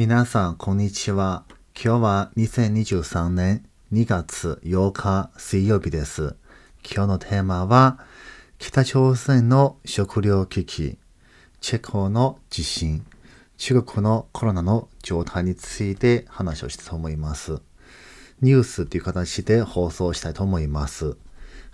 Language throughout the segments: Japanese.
皆さん、こんにちは。今日は2023年2月8日水曜日です。今日のテーマは、北朝鮮の食糧危機、チェコの地震、中国のコロナの状態について話をしたと思います。ニュースという形で放送したいと思います。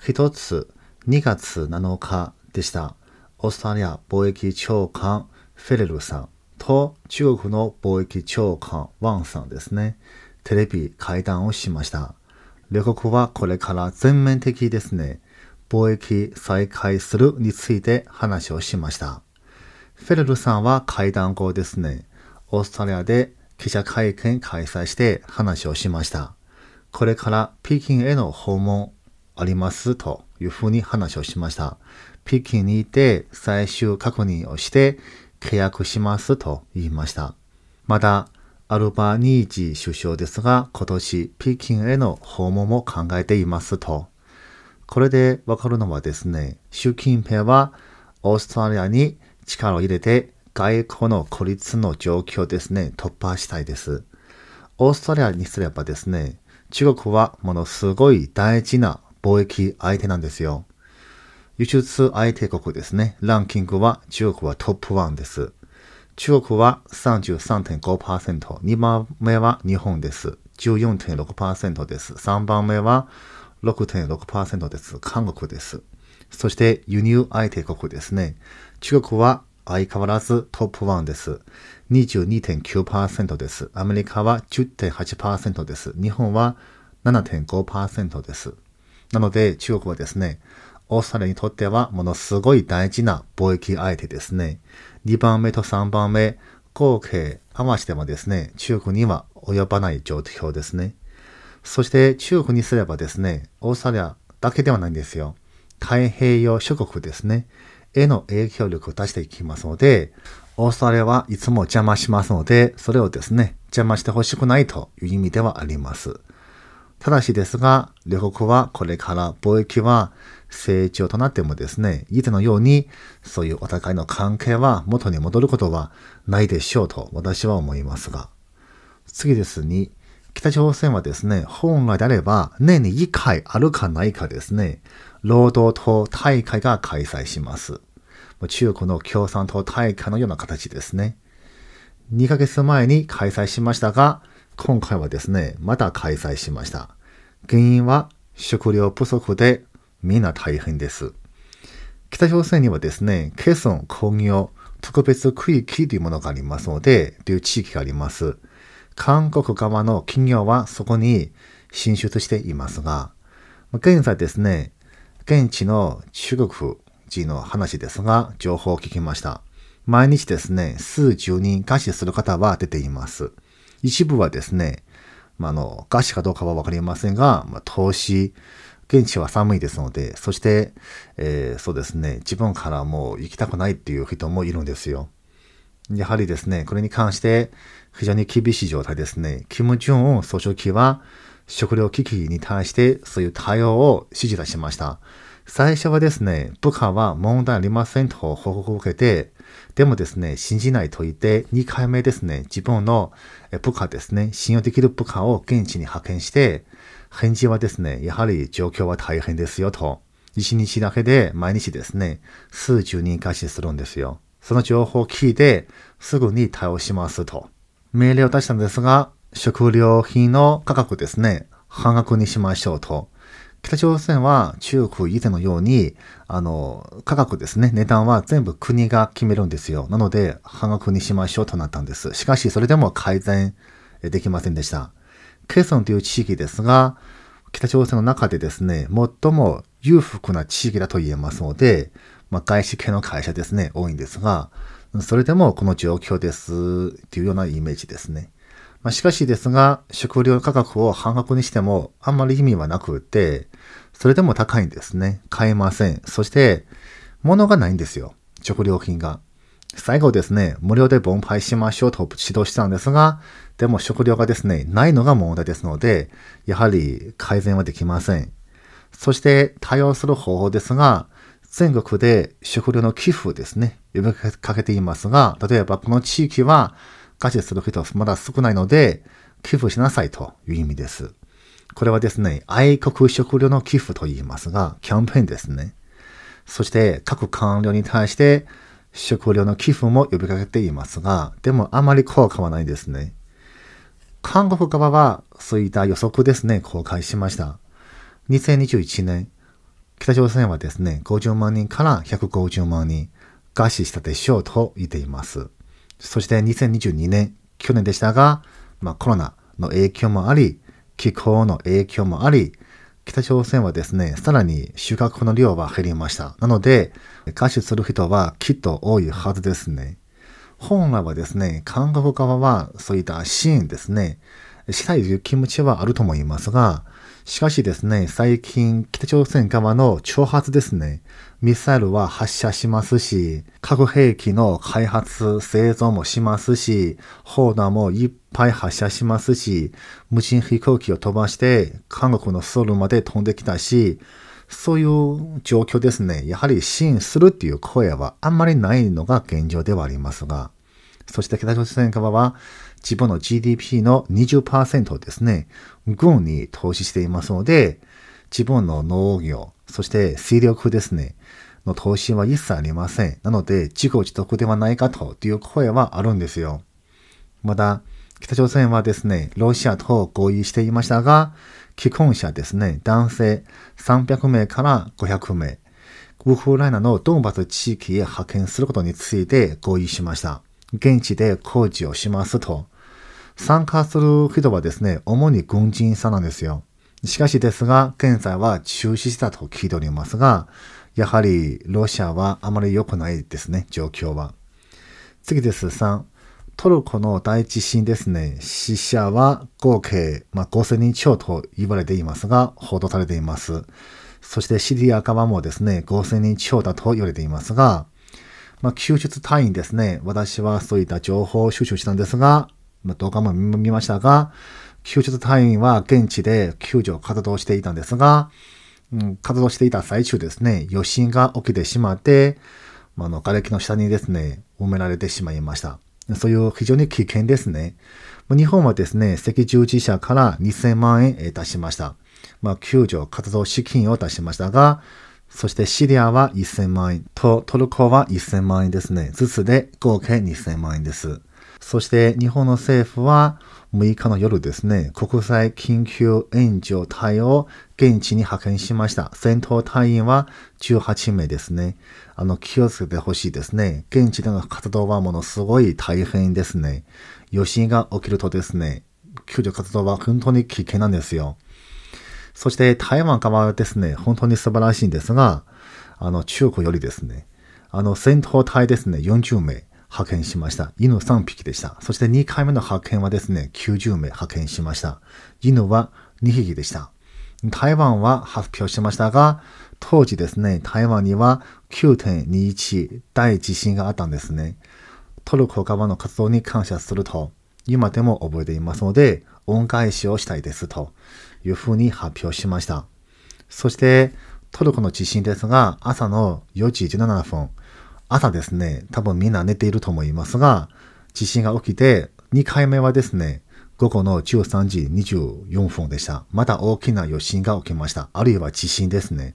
一つ、2月7日でした。オーストラリア貿易長官、フェレルさん。と中国の貿易長官ワンさんですね、テレビ会談をしました。両国はこれから全面的ですね、貿易再開するについて話をしました。フェルルさんは会談後ですね、オーストラリアで記者会見開催して話をしました。これから北京への訪問ありますというふうに話をしました。北京にいて最終確認をして契約しますと言いました。また、アルバニージー首相ですが、今年北京への訪問も考えていますと。これでわかるのはですね、習近平はオーストラリアに力を入れて外交の孤立の状況ですね、突破したいです。オーストラリアにすればですね、中国はものすごい大事な貿易相手なんですよ。輸出相手国ですね。ランキングは中国はトップ1です。中国は33.5%、2番目は日本です。14.6%です。3番目は6.6%です。韓国です。そして輸入相手国ですね。中国は相変わらずトップ1です。22.9%です。アメリカは10.8%です。日本は7.5%です。なので中国はですね、オーストラリアにとってはものすごい大事な貿易相手ですね。2番目と3番目、合計合わせてもですね、中国には及ばない状況ですね。そして中国にすればですね、オーストラリアだけではないんですよ。太平洋諸国ですね、への影響力を出していきますので、オーストラリアはいつも邪魔しますので、それをですね、邪魔してほしくないという意味ではあります。ただしですが、両国はこれから貿易は成長となってもですね、以前のように、そういうお互いの関係は元に戻ることはないでしょうと私は思いますが。次ですに、北朝鮮はですね、本来であれば年に1回あるかないかですね、労働党大会が開催します。中国の共産党大会のような形ですね。2ヶ月前に開催しましたが、今回はですね、また開催しました。原因は食料不足でみんな大変です。北朝鮮にはですね、ケソン工業特別区域というものがありますので、という地域があります。韓国側の企業はそこに進出していますが、現在ですね、現地の中国人の話ですが、情報を聞きました。毎日ですね、数十人餓死する方は出ています。一部はですね、まあ、の、餓死かどうかはわかりませんが、まあ、投資、現地は寒いですので、そして、えー、そうですね、自分からもう行きたくないっていう人もいるんですよ。やはりですね、これに関して非常に厳しい状態ですね。キム・ジョンウン総書記は食料危機に対してそういう対応を指示出しました。最初はですね、部下は問題ありませんと報告を受けて、でもですね、信じないと言って、2回目ですね、自分の部下ですね、信用できる部下を現地に派遣して、返事はですね、やはり状況は大変ですよと。1日だけで毎日ですね、数十人貸しするんですよ。その情報を聞いて、すぐに対応しますと。命令を出したんですが、食料品の価格ですね、半額にしましょうと。北朝鮮は中国以前のように、あの、価格ですね、値段は全部国が決めるんですよ。なので、半額にしましょうとなったんです。しかし、それでも改善できませんでした。ケソンという地域ですが、北朝鮮の中でですね、最も裕福な地域だと言えますので、まあ、外資系の会社ですね、多いんですが、それでもこの状況ですっていうようなイメージですね。まあ、しかしですが、食料価格を半額にしてもあんまり意味はなくて、それでも高いんですね。買えません。そして、物がないんですよ。食料品が。最後ですね、無料で分配しましょうと指導したんですが、でも食料がですね、ないのが問題ですので、やはり改善はできません。そして対応する方法ですが、全国で食料の寄付ですね、呼びかけていますが、例えばこの地域は餓死する人まだ少ないので、寄付しなさいという意味です。これはですね、愛国食料の寄付と言いますが、キャンペーンですね。そして各官僚に対して食料の寄付も呼びかけていますが、でもあまり効果はないですね。韓国側はそういった予測ですね、公開しました。2021年、北朝鮮はですね、50万人から150万人、餓死したでしょうと言っています。そして2022年、去年でしたが、まあ、コロナの影響もあり、気候の影響もあり、北朝鮮はですね、さらに収穫の量は減りました。なので、歌手する人はきっと多いはずですね。本来はですね、韓国側はそういったシーンですね、したいという気持ちはあると思いますが、しかしですね、最近北朝鮮側の挑発ですね、ミサイルは発射しますし、核兵器の開発、製造もしますし、砲弾もいっぱい発射しますし、無人飛行機を飛ばして韓国のソウルまで飛んできたし、そういう状況ですね。やはり支援するっていう声はあんまりないのが現状ではありますが。そして北朝鮮側は自分の GDP の20%をですね、軍に投資していますので、自分の農業、そして水力ですね、の投資は一切ありません。なので、自業自得ではないかという声はあるんですよ。また、北朝鮮はですね、ロシアと合意していましたが、既婚者ですね、男性300名から500名、ウクライナのドンバス地域へ派遣することについて合意しました。現地で工事をしますと、参加する人はですね、主に軍人さんなんですよ。しかしですが、現在は中止したと聞いておりますが、やはりロシアはあまり良くないですね、状況は。次です。3。トルコの大地震ですね。死者は合計、まあ、5000人超と言われていますが、報道されています。そしてシリア側もですね、5000人超だと言われていますが、まあ、救出隊員ですね。私はそういった情報を収集したんですが、まあ、動画も見ましたが、救出隊員は現地で救助活動していたんですが、うん、活動していた最中ですね、余震が起きてしまって、まあ、の、瓦礫の下にですね、埋められてしまいました。そういう非常に危険ですね。日本はですね、赤十字社から2000万円出しました。まあ、救助活動資金を出しましたが、そしてシリアは1000万円とトルコは1000万円ですね。ずつで合計2000万円です。そして日本の政府は6日の夜ですね、国際緊急援助隊を現地に派遣しました。戦闘隊員は18名ですね。あの、気をつけてほしいですね。現地での活動はものすごい大変ですね。余震が起きるとですね、救助活動は本当に危険なんですよ。そして台湾側はですね、本当に素晴らしいんですが、あの、中国よりですね、あの、戦闘隊ですね、40名派遣しました。犬3匹でした。そして2回目の派遣はですね、90名派遣しました。犬は2匹でした。台湾は発表しましたが、当時ですね、台湾には9.21大地震があったんですね。トルコ側の活動に感謝すると、今でも覚えていますので、恩返しをしたいですと。いうふうに発表しました。そして、トルコの地震ですが、朝の4時17分、朝ですね、多分みんな寝ていると思いますが、地震が起きて、2回目はですね、午後の13時24分でした。また大きな余震が起きました。あるいは地震ですね。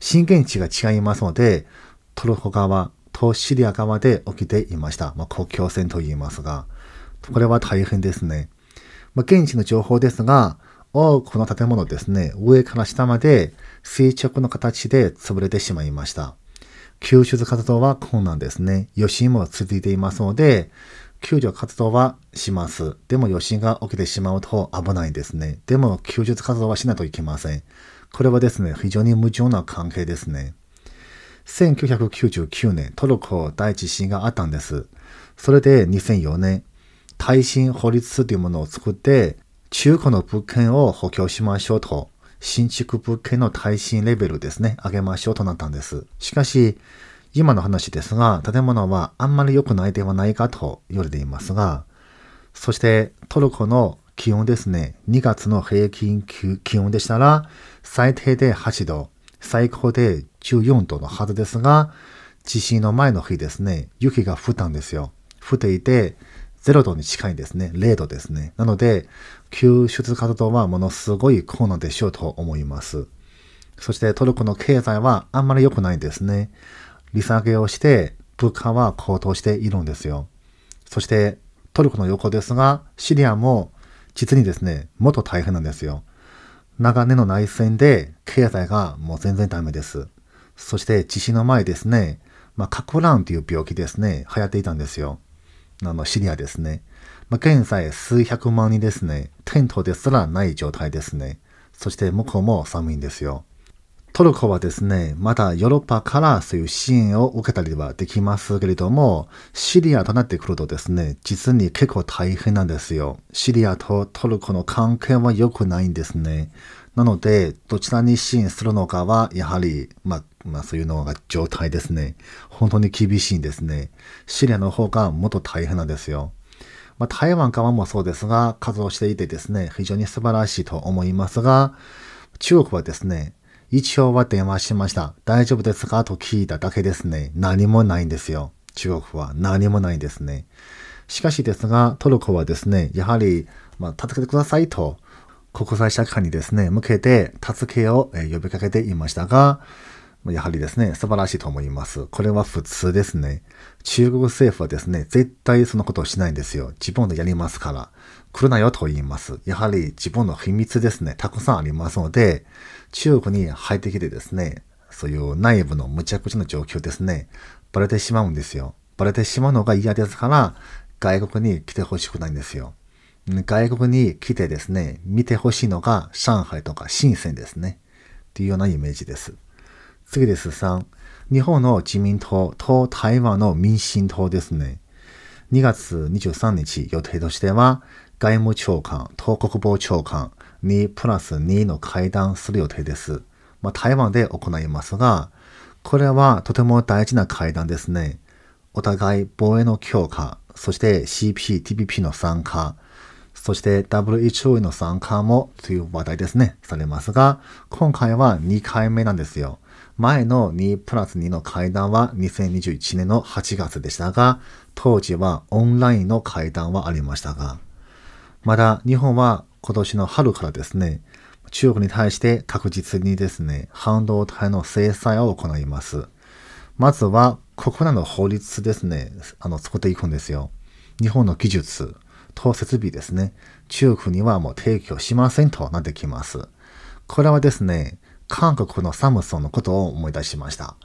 震源地が違いますので、トルコ側とシリア側で起きていました。まあ、国境線と言いますが、これは大変ですね。まあ、現地の情報ですが、多この建物ですね、上から下まで垂直の形で潰れてしまいました。救出活動は困難ですね。余震も続いていますので、救助活動はします。でも余震が起きてしまうと危ないですね。でも救出活動はしないといけません。これはですね、非常に無情な関係ですね。1999年、トルコ大地震があったんです。それで2004年、耐震法律というものを作って、中古の物件を補強しましょうと、新築物件の耐震レベルですね、上げましょうとなったんです。しかし、今の話ですが、建物はあんまり良くないではないかと言われていますが、そしてトルコの気温ですね、2月の平均気温でしたら、最低で8度、最高で14度のはずですが、地震の前の日ですね、雪が降ったんですよ。降っていて、0度に近いですね。0度ですね。なので、救出活動はものすごい高のでしょうと思います。そしてトルコの経済はあんまり良くないんですね。利下げをして、物価は高騰しているんですよ。そしてトルコの横ですが、シリアも実にですね、もっと大変なんですよ。長年の内戦で経済がもう全然ダメです。そして地震の前ですね、まあ、カクランという病気ですね、流行っていたんですよ。あのシリアですね。まあ、現在数百万人ですね。テントですらない状態ですね。そして向こうも寒いんですよ。トルコはですね、まだヨーロッパからそういう支援を受けたりはできますけれども、シリアとなってくるとですね、実に結構大変なんですよ。シリアとトルコの関係は良くないんですね。なので、どちらに支援するのかは、やはり、まあ、まあそういうのが状態ですね。本当に厳しいんですね。シリアの方がもっと大変なんですよ。まあ、台湾側もそうですが、活動していてですね、非常に素晴らしいと思いますが、中国はですね、一応は電話しました。大丈夫ですかと聞いただけですね。何もないんですよ。中国は何もないんですね。しかしですが、トルコはですね、やはり、まあ、助けてくださいと、国際社会にですね、向けて助けを呼びかけていましたが、やはりですね、素晴らしいと思います。これは普通ですね。中国政府はですね、絶対そのことをしないんですよ。自分でやりますから。来るなよと言います。やはり自分の秘密ですね、たくさんありますので、中国に入ってきてですね、そういう内部の無茶苦茶な状況ですね、バレてしまうんですよ。バレてしまうのが嫌ですから、外国に来てほしくないんですよ。外国に来てですね、見てほしいのが上海とか深圳ですね。っていうようなイメージです。次です。3。日本の自民党と台湾の民進党ですね。2月23日予定としては、外務長官と国防長官にプラス2の会談する予定です。まあ、台湾で行いますが、これはとても大事な会談ですね。お互い防衛の強化、そして CPTPP の参加、そして WHO への参加もという話題ですね、されますが、今回は2回目なんですよ。前の2プラス2の会談は2021年の8月でしたが、当時はオンラインの会談はありましたが、また日本は今年の春からですね、中国に対して確実にですね、半導体の制裁を行います。まずは国内の法律ですね、あの、作っていくんですよ。日本の技術と設備ですね、中国にはもう提供しませんとなってきます。これはですね、韓国のサムソンのことを思い出しました。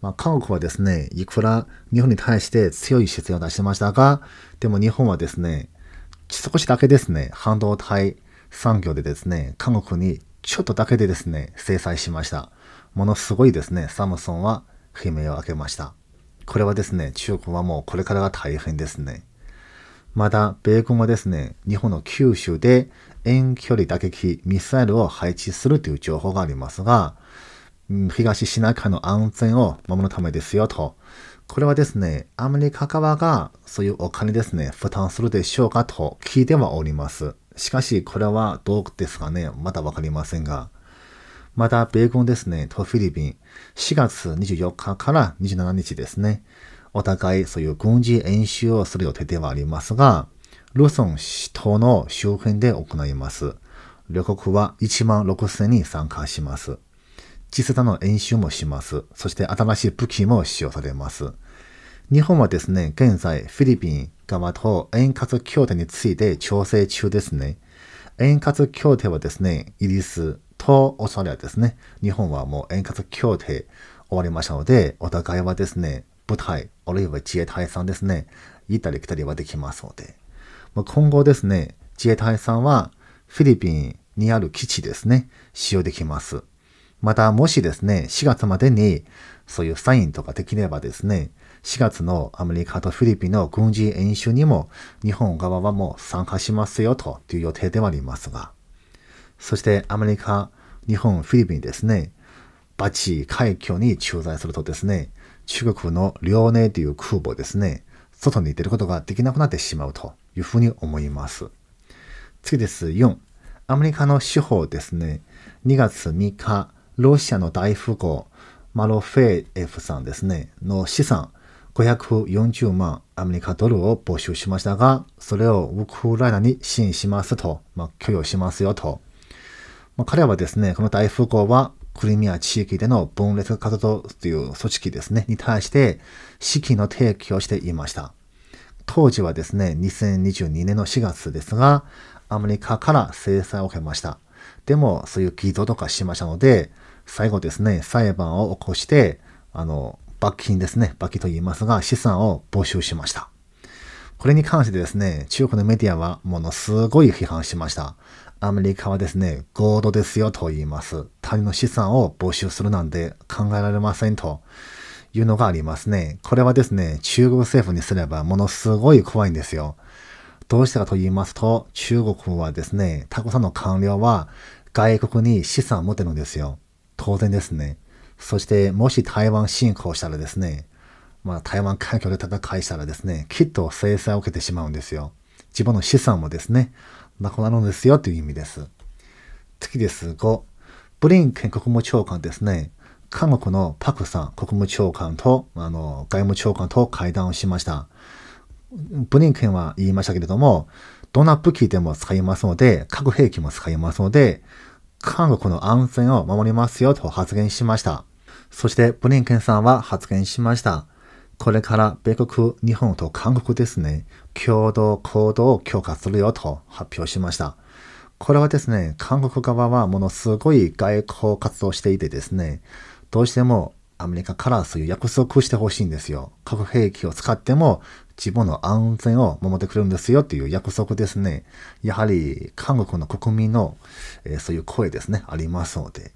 まあ、韓国はですね、いくら日本に対して強い姿勢を出してましたが、でも日本はですね、少しだけですね、半導体産業でですね、韓国にちょっとだけでですね、制裁しました。ものすごいですね、サムソンは悲鳴を上げました。これはですね、中国はもうこれからが大変ですね。また、米軍はですね、日本の九州で遠距離打撃ミサイルを配置するという情報がありますが、東シナ海の安全を守るためですよと。これはですね、アメリカ側がそういうお金ですね、負担するでしょうかと聞いてはおります。しかし、これはどうですかね、まだわかりませんが。また、米軍ですね、とフィリピン、4月24日から27日ですね、お互いそういう軍事演習をする予定ではありますが、ルソン市との周辺で行います。旅国は1万6000に参加します。実弾の演習もします。そして新しい武器も使用されます。日本はですね、現在フィリピン側と円滑協定について調整中ですね。円滑協定はですね、イギリスとオーストラリアですね。日本はもう円滑協定終わりましたので、お互いはですね、舞台、あるいは自衛隊さんですね、行ったり来たりはできますので、ま今後ですね、自衛隊さんはフィリピンにある基地ですね、使用できます。また、もしですね、4月までに、そういうサインとかできればですね、4月のアメリカとフィリピンの軍事演習にも、日本側はもう参加しますよという予定ではありますが、そしてアメリカ、日本、フィリピンですね、バチ海峡に駐在するとですね、中国の遼寧という空母ですね、外に出ることができなくなってしまうというふうに思います。次です。4、アメリカの司法ですね、2月3日、ロシアの大富豪、マロフェーフさんですね、の資産540万アメリカドルを募集しましたが、それをウクライナに支援しますと、まあ、しますよと。まあ、彼はですね、この大富豪はクリミア地域での分裂活動という組織ですね、に対して指揮の提起をしていました。当時はですね、2022年の4月ですが、アメリカから制裁を受けました。でも、そういう偽造とかしましたので、最後ですね、裁判を起こして、あの、罰金ですね、罰金と言いますが、資産を募集しました。これに関してですね、中国のメディアはものすごい批判しました。アメリカはですね、合同ですよと言います。他人の資産を募集するなんて考えられませんというのがありますね。これはですね、中国政府にすればものすごい怖いんですよ。どうしてかと言いますと、中国はですね、たくさんの官僚は外国に資産を持ってるんですよ。当然ですね。そして、もし台湾侵攻したらですね、まあ、台湾海峡で戦いしたらですね、きっと制裁を受けてしまうんですよ。自分の資産もですね、なくなるんですよという意味です。次です。5、ブリンケン国務長官ですね。韓国のパクさん国務長官とあの外務長官と会談をしました。ブリンケンは言いましたけれども、どんな武器でも使いますので、核兵器も使いますので、韓国の安全を守りますよと発言しました。そして、ブリンケンさんは発言しました。これから米国、日本と韓国ですね、共同行動を強化するよと発表しました。これはですね、韓国側はものすごい外交活動していてですね、どうしてもアメリカからそういう約束してほしいんですよ。核兵器を使っても自分の安全を守ってくれるんですよっていう約束ですね。やはり韓国の国民の、えー、そういう声ですね、ありますので。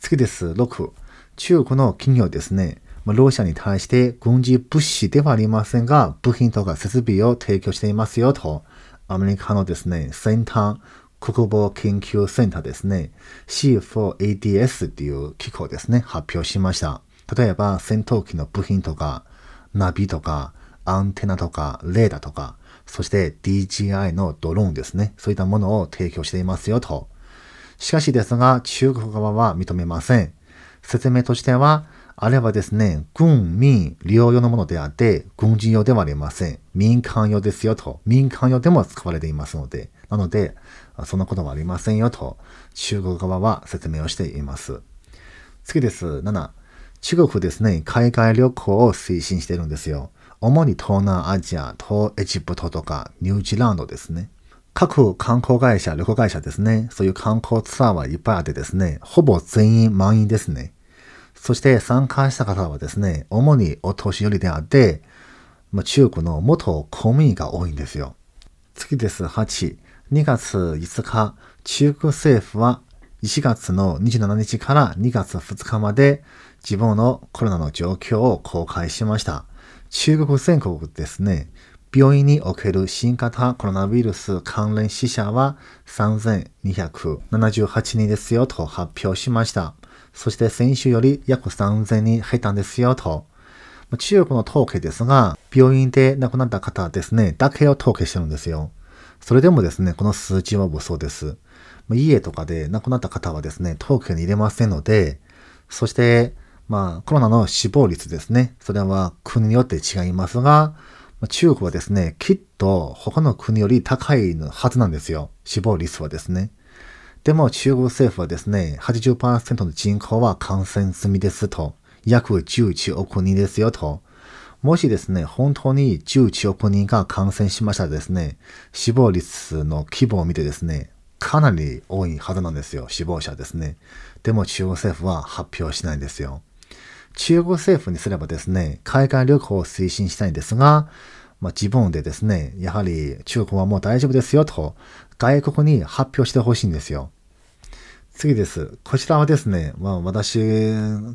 次です。6。中国の企業ですね。まあ、ロシアに対して軍事物資ではありませんが、部品とか設備を提供していますよと、アメリカのですね、先端国防研究センターですね、C4ADS っていう機構ですね、発表しました。例えば、戦闘機の部品とか、ナビとか、アンテナとか、レーダーとか、そして DJI のドローンですね。そういったものを提供していますよと。しかしですが、中国側は認めません。説明としては、あれはですね、軍民両用のものであって、軍事用ではありません。民間用ですよと。民間用でも使われていますので。なので、そんなことはありませんよと、中国側は説明をしています。次です。7。中国ですね、海外旅行を推進しているんですよ。主に東南アジア、東エジプトとかニュージーランドですね。各観光会社、旅行会社ですね、そういう観光ツアーはいっぱいあってですね、ほぼ全員満員ですね。そして参加した方はですね、主にお年寄りであって、まあ、中国の元公務員が多いんですよ。次です、8。2月5日、中国政府は1月の27日から2月2日まで自分のコロナの状況を公開しました。中国全国ですね、病院における新型コロナウイルス関連死者は3278人ですよと発表しました。そして先週より約3000人減ったんですよと。中国の統計ですが、病院で亡くなった方ですね、だけを統計してるんですよ。それでもですね、この数値は嘘です。家とかで亡くなった方はですね、統計に入れませんので、そして、まあ、コロナの死亡率ですね。それは国によって違いますが、中国はですね、きっと他の国より高いはずなんですよ。死亡率はですね。でも中国政府はですね、80%の人口は感染済みですと、約11億人ですよと。もしですね、本当に11億人が感染しましたらですね、死亡率の規模を見てですね、かなり多いはずなんですよ、死亡者ですね。でも中国政府は発表しないんですよ。中国政府にすればですね、海外旅行を推進したいんですが、まあ、自分でですね、やはり中国はもう大丈夫ですよと、外国に発表してほしいんですよ。次です。こちらはですね、まあ、私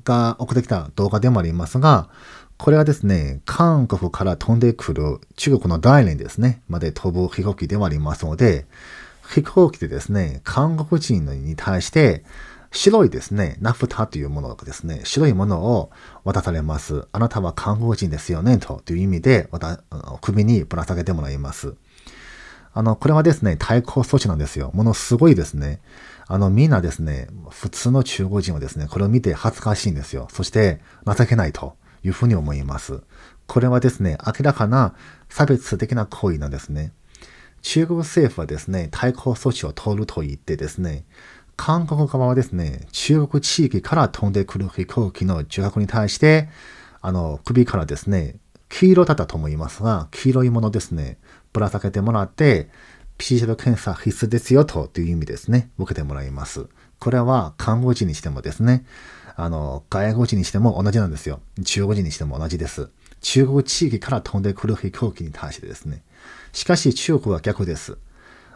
が送ってきた動画でもありますが、これはですね、韓国から飛んでくる中国の大連ですね、まで飛ぶ飛行機でもありますので、飛行機でですね、韓国人に対して、白いですね、ナフタというものがですね、白いものを渡されます。あなたは韓国人ですよね、という意味で、首にぶら下げてもらいます。あの、これはですね、対抗措置なんですよ。ものすごいですね。あの、みんなですね、普通の中国人はですね、これを見て恥ずかしいんですよ。そして、情けないというふうに思います。これはですね、明らかな差別的な行為なんですね。中国政府はですね、対抗措置を取ると言ってですね、韓国側はですね、中国地域から飛んでくる飛行機の受迫に対して、あの、首からですね、黄色だったと思いますが、黄色いものですね、ぶら下げてもらって、PCR 検査必須ですよと、という意味ですね、受けてもらいます。これは看護師にしてもですね、あの、外国人にしても同じなんですよ。中国人にしても同じです。中国地域から飛んでくる飛行機に対してですね。しかし中国は逆です。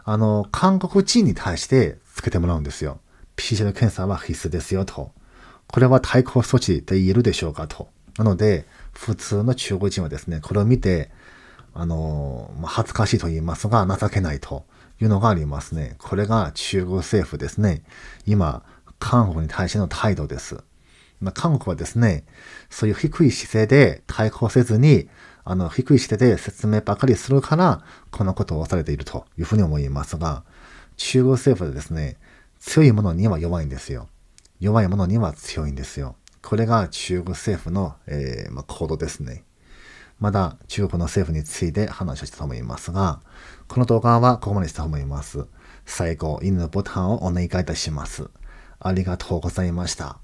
あの、韓国人に対してつけてもらうんですよ。PCR 検査は必須ですよと。これは対抗措置で言えるでしょうかと。なので、普通の中国人はですね、これを見て、あの、まあ、恥ずかしいと言いますが、情けないというのがありますね。これが中国政府ですね。今、韓国に対しての態度です。まあ、韓国はですね、そういう低い姿勢で対抗せずに、あの、低い姿勢で説明ばかりするから、このことを押されているというふうに思いますが、中国政府はですね、強いものには弱いんですよ。弱いものには強いんですよ。これが中国政府の、えー、まあ、行動ですね。まだ中国の政府について話をしたと思いますが、この動画はここまでしたと思います。最後、犬のボタンをお願いいたします。ありがとうございました。